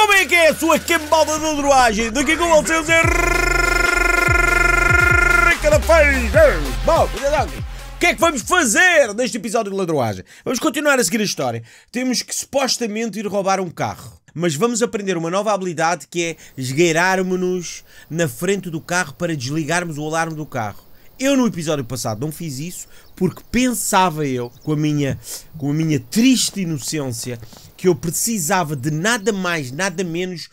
Como é que é a sua cambada de droagem? Daqui com vocês é... Bom, o que é que vamos fazer neste episódio de ladroagem? Vamos continuar a seguir a história. Temos que supostamente ir roubar um carro mas vamos aprender uma nova habilidade que é esgueirar-nos na frente do carro para desligarmos o alarme do carro. Eu no episódio passado não fiz isso porque pensava eu, com a minha, com a minha triste inocência, que eu precisava de nada mais, nada menos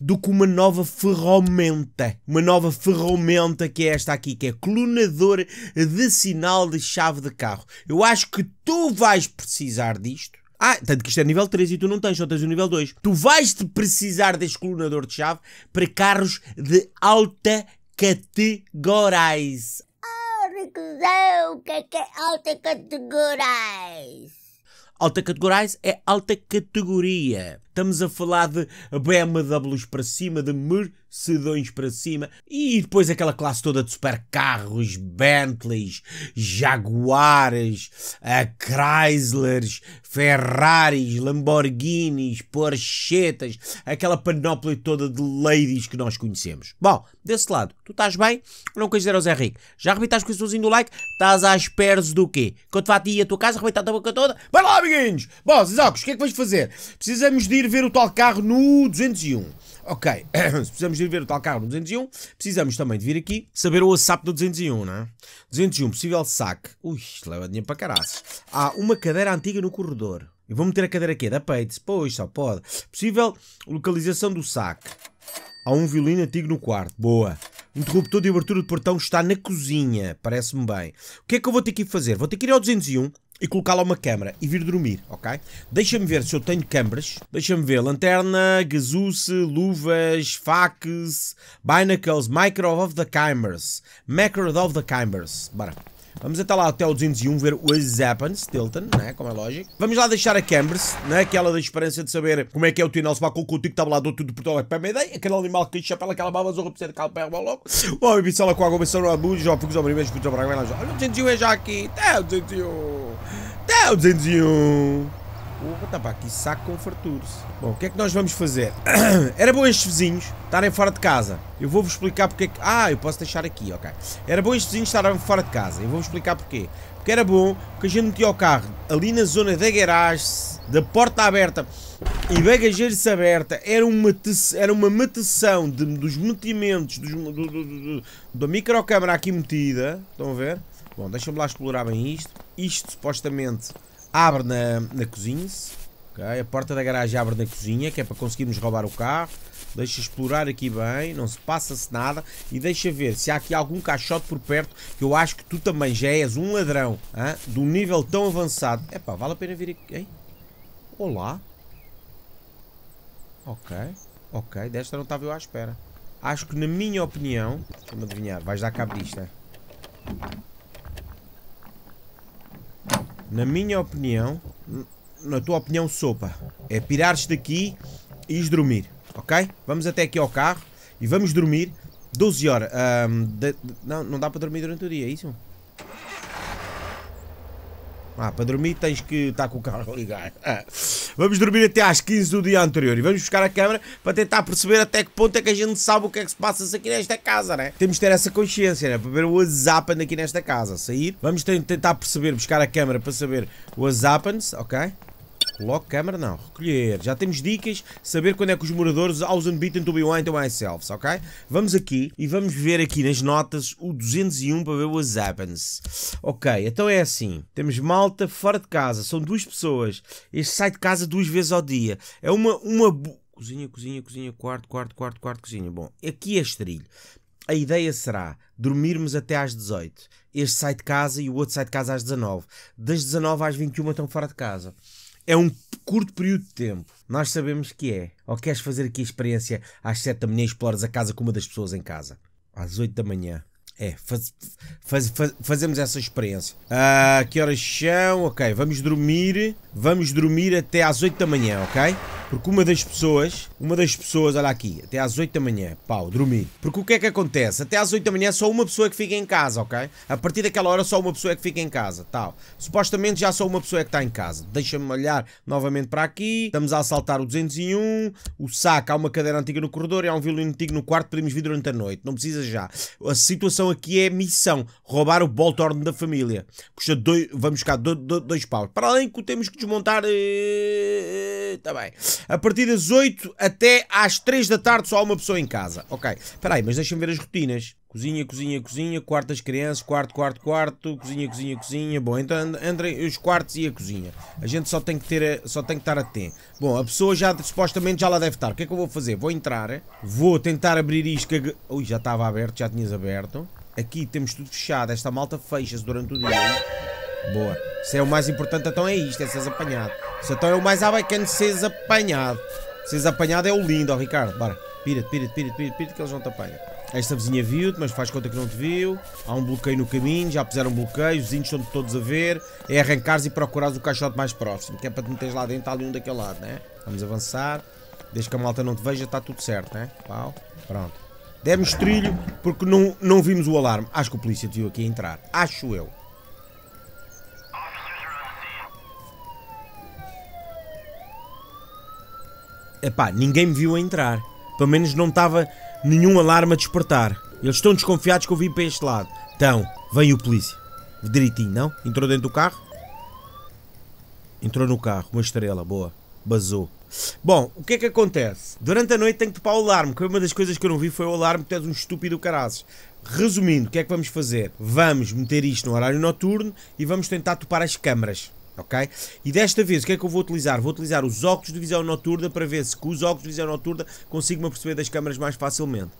do que uma nova ferramenta. Uma nova ferramenta que é esta aqui, que é clonador de sinal de chave de carro. Eu acho que tu vais precisar disto. Ah, tanto que isto é nível 3 e tu não tens, só tens o nível 2. Tu vais -te precisar deste clonador de chave para carros de alta categorize confusão. O que é, que é alta categorais? Alta categorais é alta categoria. Estamos a falar de BMWs para cima, de Mercedes sedões para cima, e depois aquela classe toda de supercarros, Bentleys, Jaguares, eh, Chryslers, Ferraris, Lamborghinis, Porschetas, aquela panóplia toda de ladies que nós conhecemos. Bom, desse lado, tu estás bem? Não queres dizer ao Zé Rico? Já arrebentaste com o sozinho do like? Estás às pernas do quê? Quando vá a ti a tua casa, arrebentar a boca toda? Vai lá, amiguinhos! Bom, Zizocos, o que é que vais fazer? Precisamos de ir ver o tal carro no 201. Ok, precisamos ir ver o tal carro no 201, precisamos também de vir aqui saber o WhatsApp do 201, não é? 201, possível saque. Ui, leva dinheiro para caraças. Há uma cadeira antiga no corredor. Eu vou meter a cadeira aqui, é da Pates. Pois, só pode. Possível localização do saque. Há um violino antigo no quarto. Boa. Interruptor de abertura de portão está na cozinha. Parece-me bem. O que é que eu vou ter que fazer? Vou ter que ir ao 201, e colocar lá uma câmara e vir dormir, ok? Deixa-me ver se eu tenho câmaras. Deixa-me ver. Lanterna, gazuce, luvas, faques, binacles, micro of the cameras, macro of the cameras. Bora. Vamos até lá até o 201 ver what's happens, Tilton, né? Como é lógico. Vamos lá deixar a Cambers, né? Aquela da esperança de saber como é que é o Tinel se com o tico tá do tudo por toda para uma ideia. Aquele animal que chapéu, aquela baba, zorra, precisa de maluco. logo. Bom, e pistola com a gobernação no abuso, já fico os homens, escuta o Olha o 201 é já aqui. Até o 201. Até o 201. Porra, tá aqui que saco com farturas. Bom, o que é que nós vamos fazer? Era bom estes vizinhos estarem fora de casa. Eu vou-vos explicar porque é que... Ah, eu posso deixar aqui, ok. Era bom estes vizinhos estarem fora de casa. Eu vou-vos explicar porquê. Porque era bom, porque a gente metia o carro ali na zona da garagem, da porta aberta e bagageiros aberta. Era uma, era uma meteção de, dos metimentos dos, do, do, do, da microcâmara aqui metida. Estão a ver? Bom, deixa-me lá explorar bem isto. Isto, supostamente abre na, na cozinha. Okay? A porta da garagem abre na cozinha, que é para conseguirmos roubar o carro. Deixa explorar aqui bem, não se passa-se nada. E deixa ver se há aqui algum caixote por perto, que eu acho que tu também já és um ladrão, hein? de um nível tão avançado. É pá, vale a pena vir aqui. Hein? Olá. Ok, ok, desta não estava eu à espera. Acho que, na minha opinião, vamos adivinhar, vais dar cabo disto, é? Na minha opinião, na tua opinião, sopa, é pirares daqui e ires dormir, ok? Vamos até aqui ao carro e vamos dormir 12 horas. Um, de, de, não, não dá para dormir durante o dia, é isso? Ah, para dormir tens que estar com o carro ligado. Vamos dormir até às 15 do dia anterior e vamos buscar a câmara para tentar perceber até que ponto é que a gente sabe o que é que se passa aqui nesta casa, né? Temos de ter essa consciência, né? Para ver o WhatsApp aqui nesta casa. Sair, vamos tentar perceber, buscar a câmara para saber o WhatsApp, ok? Coloque câmara, não. Recolher. Já temos dicas. Saber quando é que os moradores aos unbeaten to be one to myself, ok? Vamos aqui e vamos ver aqui nas notas o 201 para ver what happens. Ok, então é assim. Temos malta fora de casa. São duas pessoas. Este sai de casa duas vezes ao dia. É uma... uma Cozinha, cozinha, cozinha, quarto, quarto, quarto, quarto, cozinha. Bom, aqui é estrilho. A ideia será dormirmos até às 18. Este sai de casa e o outro sai de casa às 19. Das 19 às 21 estão fora de casa é um curto período de tempo. Nós sabemos que é. Ou queres fazer aqui a experiência às 7 da manhã e exploras a casa com uma das pessoas em casa? Às 8 da manhã. É, faz, faz, faz, fazemos essa experiência. Ah, que horas são? Ok, vamos dormir. Vamos dormir até às 8 da manhã, ok? Porque uma das pessoas, uma das pessoas, olha aqui, até às 8 da manhã, pau, dormi. Porque o que é que acontece? Até às 8 da manhã é só uma pessoa que fica em casa, ok? A partir daquela hora só uma pessoa é que fica em casa, tal. Supostamente já só uma pessoa é que está em casa. Deixa-me olhar novamente para aqui. Estamos a assaltar o 201, o saco, há uma cadeira antiga no corredor e há um violino antigo no quarto, podemos vir durante a noite. Não precisa já. A situação aqui é missão, roubar o boltorno da família. Custa dois, vamos buscar dois, dois, dois paus. Para além que temos que desmontar... Está eh, eh, eh, bem a partir das 8 até às 3 da tarde só há uma pessoa em casa. Ok, espera aí, mas deixa-me ver as rotinas. Cozinha, cozinha, cozinha, quarto das crianças, quarto, quarto, quarto, cozinha, cozinha, cozinha. Bom, então entrem os quartos e a cozinha. A gente só tem que ter, só tem que estar atento. Bom, a pessoa já supostamente já lá deve estar. O que é que eu vou fazer? Vou entrar, vou tentar abrir isto. Ui, já estava aberto, já tinhas aberto. Aqui temos tudo fechado. Esta malta fecha-se durante o dia. Boa. Se é o mais importante, então é isto, é seres apanhado se então é o mais que é de seres apanhado. Seres apanhado é o lindo, ó Ricardo. Bora. Pira-te, pira-te, pira-te, pira, -te, pira, que eles não te apanham. Esta vizinha viu-te, mas faz conta que não te viu. Há um bloqueio no caminho, já puseram bloqueio, os índios estão todos a ver. É arrancares e procurares o caixote mais próximo, que é para te meteres lá dentro, ali um daquele lado, né? Vamos avançar. Desde que a malta não te veja, está tudo certo, né? Pau. Pronto. Demos trilho porque não, não vimos o alarme. Acho que o polícia te viu aqui entrar. Acho eu. epá, ninguém me viu entrar. Pelo menos não estava nenhum alarme a despertar. Eles estão desconfiados que eu vim para este lado. Então, vem o polícia. Direitinho, não? Entrou dentro do carro? Entrou no carro, uma estrela, boa. Basou. Bom, o que é que acontece? Durante a noite tenho que topar o alarme, que uma das coisas que eu não vi foi o alarme, que tens um estúpido caraças. Resumindo, o que é que vamos fazer? Vamos meter isto no horário noturno e vamos tentar topar as câmaras ok? E desta vez o que é que eu vou utilizar? Vou utilizar os óculos de visão noturna para ver se com os óculos de visão noturna consigo-me aperceber das câmaras mais facilmente.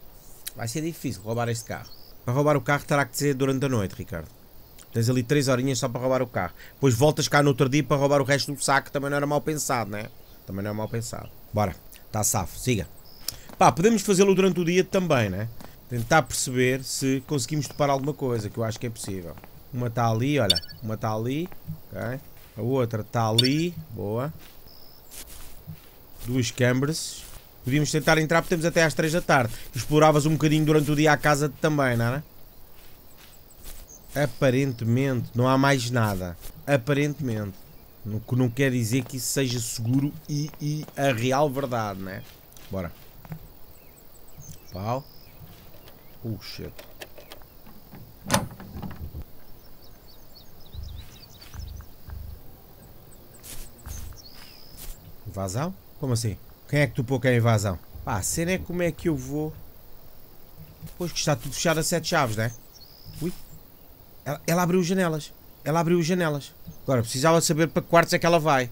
Vai ser difícil roubar este carro. Para roubar o carro terá que ser durante a noite, Ricardo. Tens ali 3 horinhas só para roubar o carro. Depois voltas cá no outro dia para roubar o resto do saco, também não era mal pensado, é? Também não era mal pensado. Bora, está safo, siga. Pá, podemos fazê-lo durante o dia também, né? Tentar perceber se conseguimos topar alguma coisa, que eu acho que é possível. Uma está ali, olha. Uma está ali, ok? A outra está ali. Boa. Duas câmaras. Podíamos tentar entrar, porque temos até às 3 da tarde. Exploravas um bocadinho durante o dia a casa também, não é? Aparentemente, não há mais nada. Aparentemente. O que não quer dizer que isso seja seguro e, e a real verdade, né? Bora. Pau. Oh, Invasão? Como assim? Quem é que tu pôs que é invasão? Pá, a cena é como é que eu vou... Pois que está tudo fechado a sete chaves, né? Ui. Ela, ela abriu janelas. Ela abriu janelas. Agora, precisava saber para que quartos é que ela vai.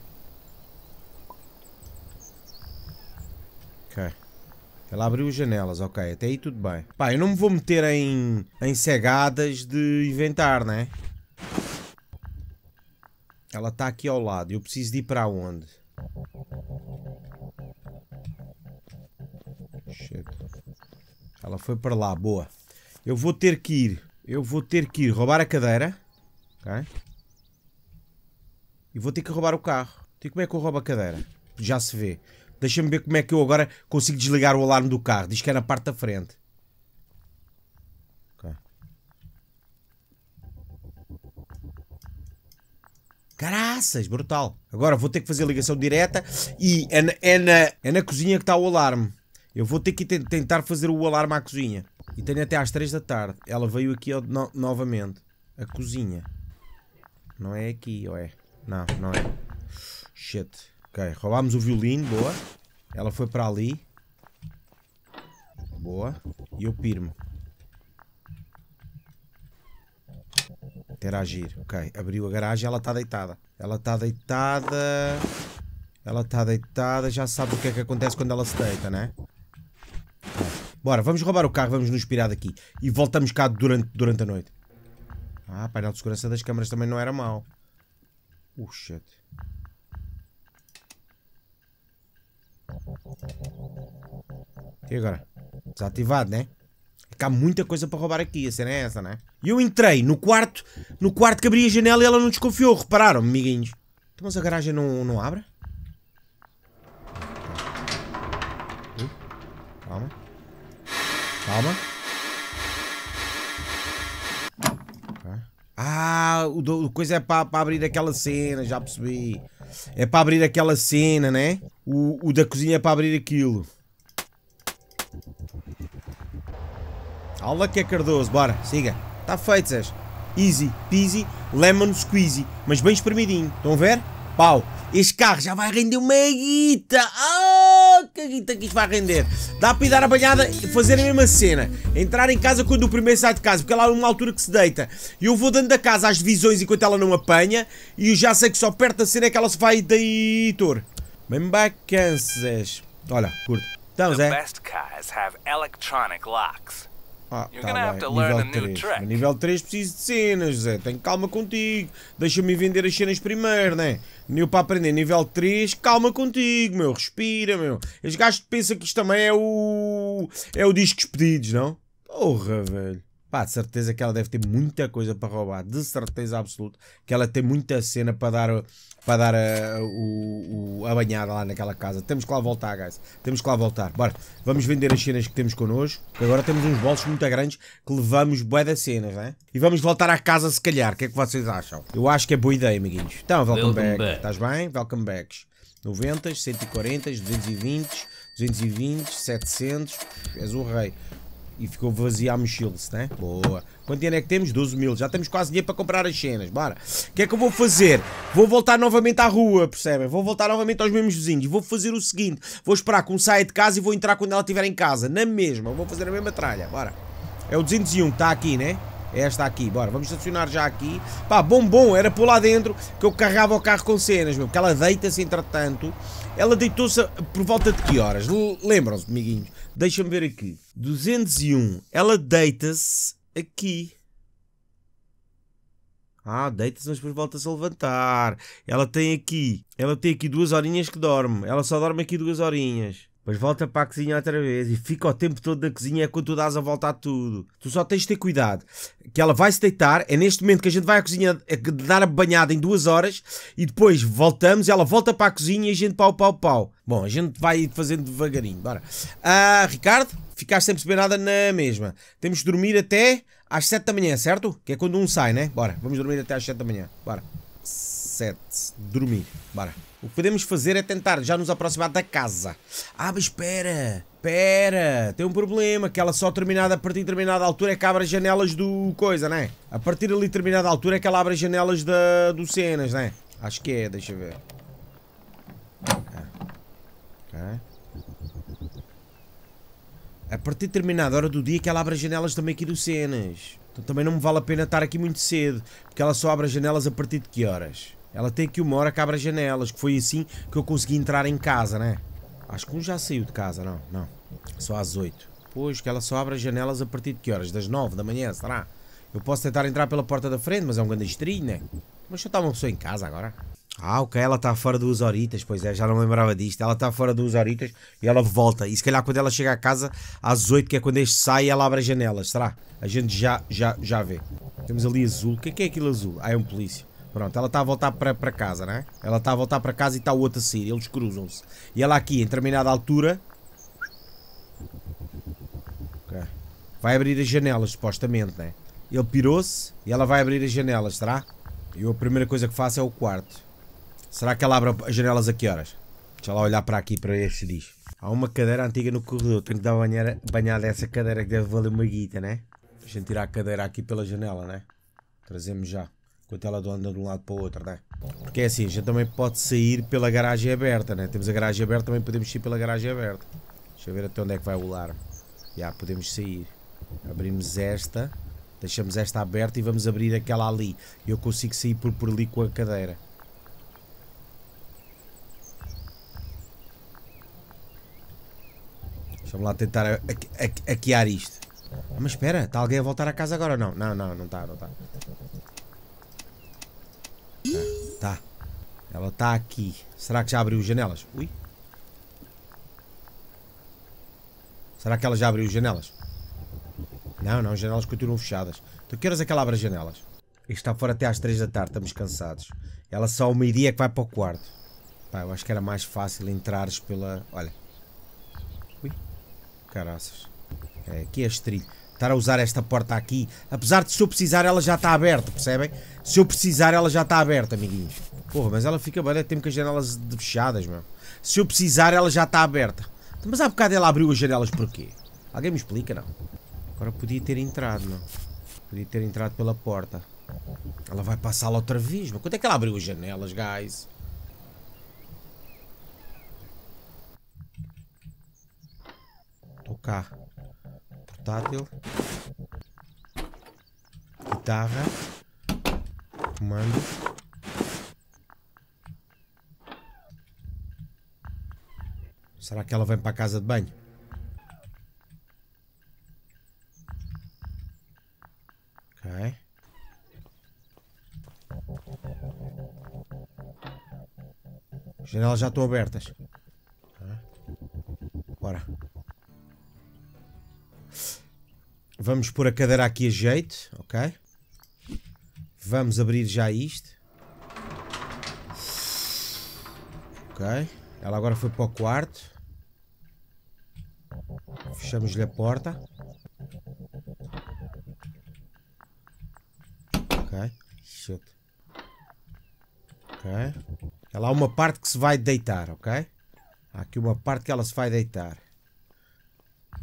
Ok. Ela abriu janelas, ok. Até aí tudo bem. Pá, eu não me vou meter em, em cegadas de inventar, né? Ela está aqui ao lado. Eu preciso de ir para onde? Ela foi para lá, boa. Eu vou ter que ir. Eu vou ter que ir roubar a cadeira. Ok? E vou ter que roubar o carro. E como é que eu roubo a cadeira? Já se vê. Deixa-me ver como é que eu agora consigo desligar o alarme do carro. Diz que é na parte da frente. Okay. Caraças, brutal. Agora vou ter que fazer ligação direta e é na, é na, é na cozinha que está o alarme. Eu vou ter que tentar fazer o alarme à cozinha. E tenho até às 3 da tarde. Ela veio aqui no novamente. A cozinha. Não é aqui, ou é? Não, não é. Shit. Ok, roubámos o violino, boa. Ela foi para ali. Boa. E eu pirmo. Interagir. Ok, abriu a garagem ela está deitada. Ela está deitada... Ela está deitada, já sabe o que é que acontece quando ela se deita, né? Bora, vamos roubar o carro, vamos nos pirar daqui. E voltamos cá durante, durante a noite. Ah, painel de segurança das câmaras também não era mau. Oh, shit. E agora? Desativado, né? É há muita coisa para roubar aqui, a cena é essa, né? E eu entrei no quarto, no quarto que abri a janela e ela não desconfiou, repararam, amiguinhos. Então, mas a garagem não, não abre? Calma. Ah, o, do, o coisa é para abrir aquela cena, já percebi. É para abrir aquela cena, né? O, o da cozinha é para abrir aquilo. Aula que é Cardoso, bora, siga. Está feito, Sérgio. Easy, peasy, lemon squeezy. Mas bem espremidinho, estão a ver? Pau, este carro já vai render uma guita. Ah! guita é que isto vai render. Dá para ir dar a banhada e fazer a mesma cena. Entrar em casa quando o primeiro sai de casa, porque ela é uma altura que se deita. E eu vou dando da casa às divisões enquanto ela não apanha. E eu já sei que só perto da cena é que ela se vai deitor. Tor. Bem bacanças. Olha, curto. Então, Zé. The best cars have electronic locks. Ah, tá nível 3. nível 3 preciso de cenas, Zé. Tenho calma contigo. Deixa-me vender as cenas primeiro, né? Nível para aprender nível 3, calma contigo, meu. Respira, meu. Os gajos pensa que isto também é o. É o discos pedidos, não? Porra, velho. Pá, de certeza que ela deve ter muita coisa para roubar, de certeza absoluta, que ela tem muita cena para dar, para dar a, eh, o, a banhada lá naquela casa. Temos que lá voltar, guys. Temos que lá voltar. Bora, vamos vender as cenas que temos connosco. Agora temos uns bolsos muito grandes que levamos bué das cenas, né? E vamos voltar à casa se calhar. O que é que vocês acham? Eu acho que é boa ideia, amiguinhos. Então, welcome, welcome back. back. Estás bem? Welcome backs. 90, 140, 220, 220, 700. És o rei e ficou vazia a mochila-se, né? Boa. Quanto dinheiro é que temos? 12 mil. Já temos quase dinheiro para comprar as cenas. Bora. O que é que eu vou fazer? Vou voltar novamente à rua, percebem? Vou voltar novamente aos mesmos vizinhos. Vou fazer o seguinte. Vou esperar que um saia de casa e vou entrar quando ela estiver em casa. Na mesma. Vou fazer a mesma tralha. Bora. É o 201 que está aqui, né? É esta aqui, bora, vamos estacionar já aqui. Pá, bom, bom, era por lá dentro que eu carregava o carro com cenas, meu, porque ela deita-se entretanto. Ela deitou-se por volta de que horas? Lembram-se, amiguinhos? Deixa-me ver aqui. 201. Ela deita-se aqui. Ah, deita-se mas depois volta-se a levantar. Ela tem aqui, ela tem aqui duas horinhas que dorme. Ela só dorme aqui duas horinhas. Mas volta para a cozinha outra vez e fica o tempo todo na cozinha é quando tu dás a volta a tudo. Tu só tens de ter cuidado. Que ela vai se deitar, é neste momento que a gente vai à cozinha é dar a banhada em duas horas e depois voltamos, ela volta para a cozinha e a gente pau, pau, pau. Bom, a gente vai fazendo devagarinho. Bora. Ah, Ricardo, ficaste sem perceber nada na mesma. Temos de dormir até às 7 da manhã, certo? Que é quando um sai, né? Bora, vamos dormir até às 7 da manhã. Bora. 7. Dormir. Bora. O que podemos fazer é tentar já nos aproximar da casa. Ah, mas espera, espera, tem um problema, que ela só terminada, a partir de determinada altura é que abre as janelas do coisa, não é? A partir de determinada altura é que ela abre as janelas da, do cenas, não é? Acho que é, deixa ver. A partir de determinada hora do dia é que ela abre as janelas também aqui do cenas. Então também não me vale a pena estar aqui muito cedo, porque ela só abre as janelas a partir de que horas? Ela tem que uma hora que abre as janelas, que foi assim que eu consegui entrar em casa, né? Acho que um já saiu de casa, não, não. Só às 8. Pois, que ela só abre as janelas a partir de que horas? Das 9 da manhã, será? Eu posso tentar entrar pela porta da frente, mas é um grande estrilho, né? Mas já está uma pessoa em casa agora. Ah, ok, ela está fora duas horitas, pois é, já não lembrava disto. Ela está fora duas horitas e ela volta. E se calhar quando ela chega a casa, às 8, que é quando este sai, ela abre as janelas, será? A gente já, já, já vê. Temos ali azul. O que é, que é aquilo azul? Ah, é um polícia. Pronto, ela está a voltar para casa, né? Ela está a voltar para casa e está o outro a sair. Eles cruzam-se. E ela aqui, em determinada altura... Okay. Vai abrir as janelas, supostamente, né? Ele pirou-se e ela vai abrir as janelas, será? E a primeira coisa que faço é o quarto. Será que ela abre as janelas a que horas? Deixa lá olhar para aqui para ver se diz. Há uma cadeira antiga no corredor. Tenho que dar banhada, banhada essa cadeira que deve valer uma guita, né? deixa eu tirar a cadeira aqui pela janela, né? Trazemos já com a tela de de um lado para o outro, é? Porque é assim, a gente também pode sair pela garagem aberta, né? Temos a garagem aberta, também podemos sair pela garagem aberta. Deixa eu ver até onde é que vai o alarme. Já, podemos sair. Abrimos esta, deixamos esta aberta e vamos abrir aquela ali. Eu consigo sair por, por ali com a cadeira. Vamos lá tentar hackear isto. Ah, mas espera, está alguém a voltar à casa agora ou não? Não, não, não está, não está. É, tá. Ela está aqui. Será que já abriu janelas? Ui. Será que ela já abriu janelas? Não, não, janelas continuam fechadas. Tu queres é que ela abra as janelas? Isto está fora até às 3 da tarde, estamos cansados. Ela só ao meio-dia é que vai para o quarto. Pá, eu acho que era mais fácil entrares pela... Olha. Ui. Caraças. É, aqui é estrilho estar a usar esta porta aqui. Apesar de se eu precisar, ela já está aberta, percebem? Se eu precisar, ela já está aberta, amiguinhos. Porra, mas ela fica bem, tempo com as janelas fechadas, meu. Se eu precisar, ela já está aberta. Então, mas há bocado ela abriu as janelas porquê? Alguém me explica, não? Agora podia ter entrado, não? Podia ter entrado pela porta. Ela vai passá-la outra vez, mas quando é que ela abriu as janelas, guys? Tô cá portátil, guitarra, comando. Será que ela vem para a casa de banho? Ok. janelas já estão abertas. Vamos pôr a cadeira aqui a jeito, ok? Vamos abrir já isto. Ok. Ela agora foi para o quarto. Fechamos-lhe a porta. Ok. Shit. Ok. Ela há uma parte que se vai deitar, ok? Há aqui uma parte que ela se vai deitar.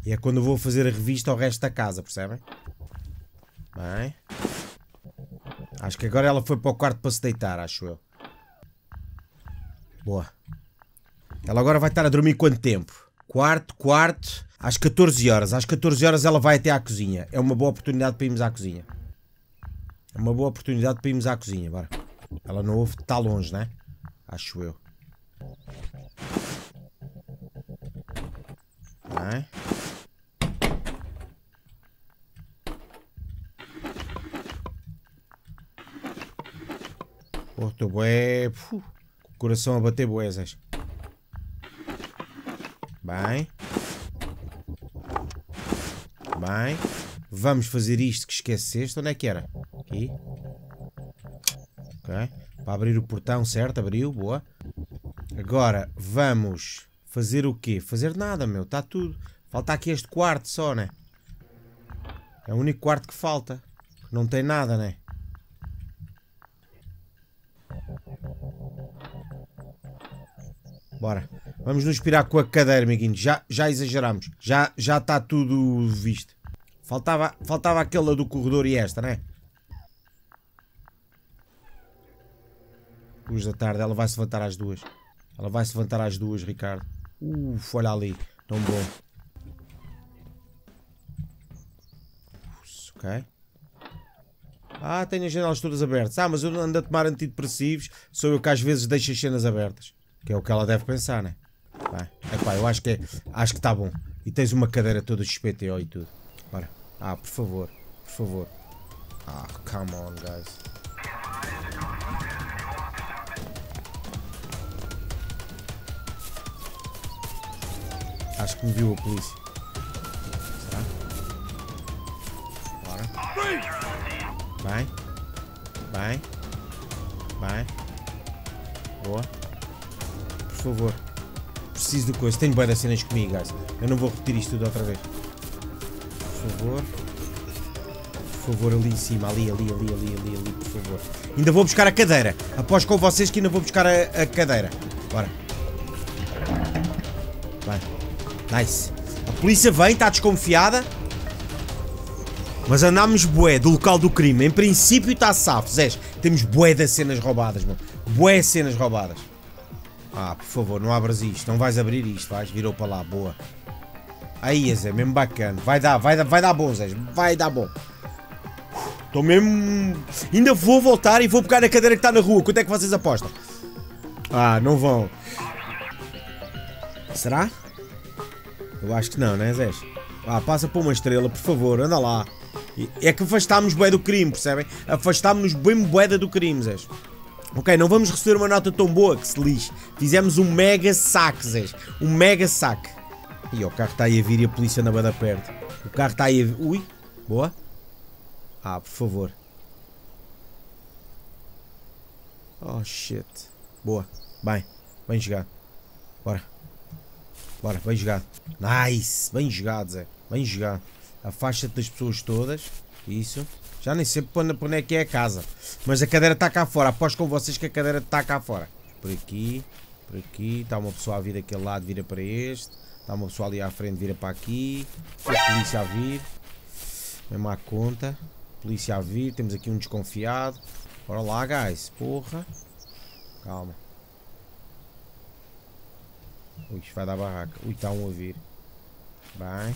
E é quando eu vou fazer a revista ao resto da casa, percebem? Bem. Acho que agora ela foi para o quarto para se deitar, acho eu. Boa. Ela agora vai estar a dormir quanto tempo? Quarto, quarto, às 14 horas. Às 14 horas ela vai até à cozinha. É uma boa oportunidade para irmos à cozinha. É uma boa oportunidade para irmos à cozinha, bora. Ela não ouve, está longe, né? Acho eu. Bem. Oh, estou bué. Coração a bater boezas. Bem. Bem. Vamos fazer isto que esqueceste. Onde é que era? Aqui. Ok. Para abrir o portão, certo? Abriu, boa. Agora, vamos fazer o quê? Fazer nada, meu. Está tudo. Falta aqui este quarto só, né? É o único quarto que falta. Não tem nada, né? Bora. Vamos nos pirar com a cadeira, amiguinho. Já, já exageramos. Já já está tudo visto. Faltava, faltava aquela do corredor e esta, né? Duas da tarde. Ela vai se levantar às duas. Ela vai se levantar às duas, Ricardo. Uf, olha ali. Tão bom. Ok. Ah, tenho as janelas todas abertas. Ah, mas eu ando a tomar antidepressivos. Sou eu que às vezes deixo as cenas abertas. Que é o que ela deve pensar, né? Vai. Epá, eu acho que é, acho que está bom. E tens uma cadeira toda de XPTO e tudo. Bora. Ah, por favor. Por favor. Ah, come on, guys. Acho que me viu a polícia. Será? Bora. Bem. Bem. Bem. Boa por favor. Preciso de coisa. Tenho boas cenas comigo, guys. Eu não vou repetir isto tudo outra vez. Por favor. Por favor, ali em cima. Ali, ali, ali, ali, ali, ali, por favor. Ainda vou buscar a cadeira. Após com vocês que ainda vou buscar a, a cadeira. Bora. Vai. Nice. A polícia vem, está desconfiada. Mas andámos bué do local do crime. Em princípio está safo, Zés. Temos bué das cenas roubadas, mano. Bué cenas roubadas. Ah, por favor, não abras isto. Não vais abrir isto, vais. Virou para lá, boa. Aí, Zé, mesmo bacana. Vai dar, vai dar, vai dar bom, Zé. Vai dar bom. Estou mesmo... Ainda vou voltar e vou pegar na cadeira que está na rua. Quanto é que vocês apostam? Ah, não vão. Será? Eu acho que não, né, Zé? Ah, passa por uma estrela, por favor, anda lá. É que afastámos bué do crime, percebem? Afastámos-nos bem bué do crime, Zé. Ok, não vamos receber uma nota tão boa que se lixe. Fizemos um mega saque, Zé. Um mega saque. E o carro está aí a vir e a polícia na banda perto. O carro está aí a vir. Ui, boa. Ah, por favor. Oh shit. Boa. Bem, bem jogado. Bora. Bora, bem jogado. Nice, bem jogado, Zé. Bem jogado. Afasta-te das pessoas todas. Isso. Já nem sei por onde é que é a casa. Mas a cadeira está cá fora. Após com vocês que a cadeira está cá fora. Por aqui, por aqui. Está uma pessoa a vir daquele lado, vira para este. Está uma pessoa ali à frente, vira para aqui. A polícia a vir. Mesmo à conta. Polícia a vir. Temos aqui um desconfiado. Bora lá, guys. Porra. Calma. Ui, vai dar barraca. Ui, está um a vir. Bem.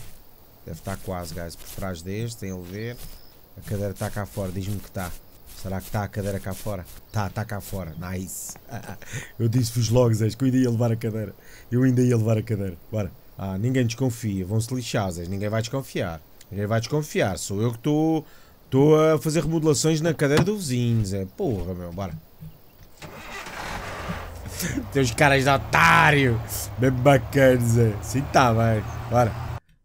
Deve estar quase, guys. Por trás deste, tem a ver. A cadeira está cá fora, diz-me que está. Será que está a cadeira cá fora? Está, está cá fora. Nice. eu disse-vos logo, Zé, que eu ainda ia levar a cadeira. Eu ainda ia levar a cadeira. Bora. Ah, ninguém desconfia. Vão-se lixar, Zé. Ninguém vai desconfiar. Ninguém vai desconfiar. Sou eu que estou. Estou a fazer remodelações na cadeira do vizinho, Zé. Porra, meu. Bora. Teus caras de otário. Bem bacana, Zé. Sim, tá bem. Bora.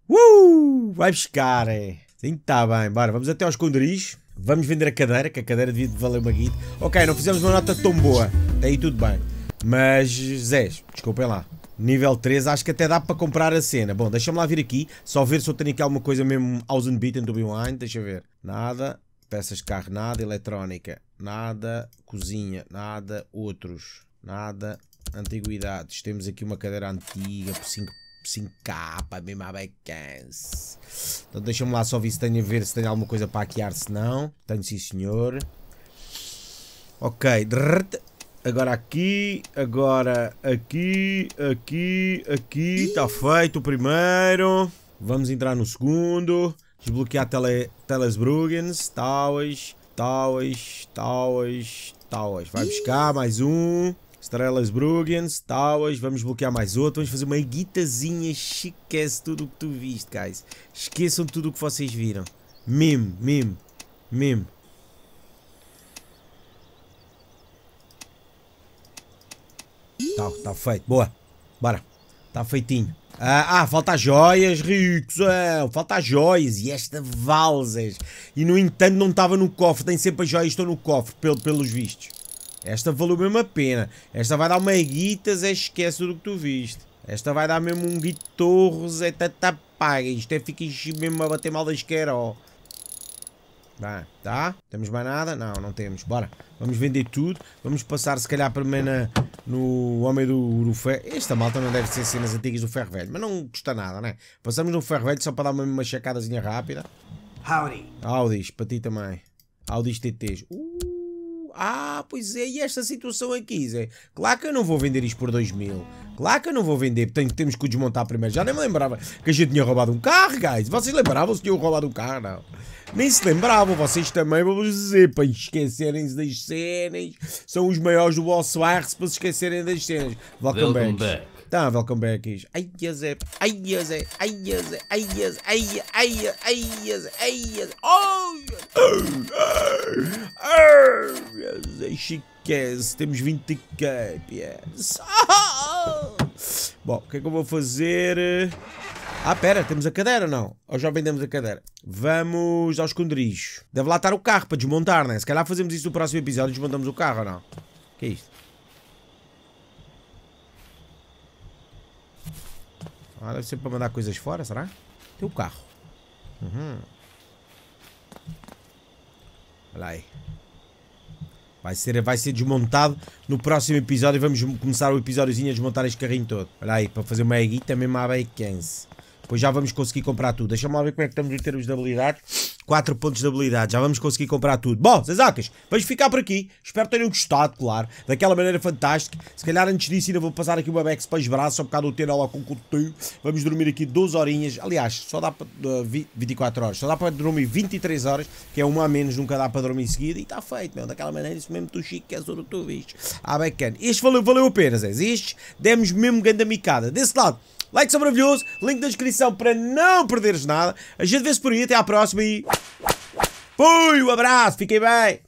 Uh! Vai buscar, é. Sim, tá bem, bora, vamos até ao esconderijo. Vamos vender a cadeira, que a cadeira devia valer uma guita. Ok, não fizemos uma nota tão boa. está aí tudo bem. Mas, Zés, desculpem lá. Nível 3, acho que até dá para comprar a cena. Bom, deixa-me lá vir aqui, só ver se eu tenho aqui alguma coisa mesmo Ausenbeaten do Behind. Deixa ver. Nada. Peças de carro, nada. Eletrónica, nada. Cozinha, nada. Outros, nada. Antiguidades. Temos aqui uma cadeira antiga por 5 5k para mim mais bacans. É. Então deixa-me lá só ver se tenho a ver se tenho alguma coisa para hackear, se não. Tenho sim senhor. Ok. Agora aqui, agora aqui, aqui, aqui. Está feito o primeiro. Vamos entrar no segundo. Desbloquear tele, Telesbruggens. talas talas talas talas Vai buscar mais um. Estrelas Bruggens, Towers, vamos bloquear mais outro, vamos fazer uma guitazinha, esquece tudo o que tu viste, guys. Esqueçam tudo o que vocês viram. Meme, meme, meme. Tá, tá feito, boa. Bora, tá feitinho. Ah, ah, falta joias, ricos, é, falta joias e esta valsas. E no entanto não estava no cofre, tem sempre as joias estão no cofre, pelo, pelos vistos. Esta valeu mesmo a pena. Esta vai dar uma guitas, Zé, esquece do que tu viste. Esta vai dar mesmo um guitorros, é tata tá, tá, paga. Isto é fica mesmo a bater mal da esquerda, Bem, tá? Temos mais nada? Não, não temos. Bora. Vamos vender tudo. Vamos passar, se calhar, primeiro na, no Homem do, do Ferro. Esta malta não deve ser cenas antigas do Ferro Velho, mas não custa nada, né? Passamos no Ferro Velho só para dar uma, uma checadazinha rápida. Howdy. Audis, para ti também. Audis TTs. Uh! Ah, pois é, e esta situação aqui, Zé? Claro que eu não vou vender isto por 2 mil. Claro que eu não vou vender, Tenho, temos que o desmontar primeiro. Já nem me lembrava que a gente tinha roubado um carro, guys. Vocês lembravam-se que tinham roubado um carro, não? Nem se lembravam, vocês também, vamos dizer, para esquecerem-se das cenas. São os maiores do vosso bairro para se esquecerem das cenas. Welcome back tá welcome back is. Ai, Zé, Ai, Zé, Ai, Zé, Ai, Zé, ai, eia, ai, Zé, Ai, Zé. Oh! Chiquez, temos 20 capias. Bom, o que é que eu vou fazer? Ah, pera, temos a cadeira ou não? Ou já vendemos a cadeira? Vamos ao esconderijo. Deve lá estar o carro para desmontar, né? Se calhar fazemos isso no próximo episódio e desmontamos o carro ou não? que é isto? Ah, deve ser pra mandar coisas fora, será? Tem o carro. Uhum. Olha aí. Vai ser, vai ser desmontado no próximo episódio. Vamos começar o episódiozinho a desmontar este carrinho todo. Olha aí, para fazer uma guita mesmo à 15. Pois já vamos conseguir comprar tudo. Deixa-me lá ver como é que estamos em termos de habilidade. 4 pontos de habilidade, já vamos conseguir comprar tudo. Bom, Zazacas, vamos ficar por aqui. Espero tenham gostado, claro. Daquela maneira fantástica. Se calhar antes disso ainda vou passar aqui uma Bex para os braços, só um bocado o ter lá com o Vamos dormir aqui 12 horinhas. Aliás, só dá para uh, eh, 24 horas. Só dá para dormir 23 horas, que é uma a menos, nunca dá para dormir em seguida. E está feito, meu. Daquela maneira, isso mesmo tu chique que és ouro tu bicho. Ah, bacana. Este valeu, valeu a pena, Zé. Este demos mesmo grande micada. Desse lado like são maravilhoso, link na descrição para não perderes nada. A gente vê-se por aí, até à próxima e... Fui, um abraço, fiquem bem!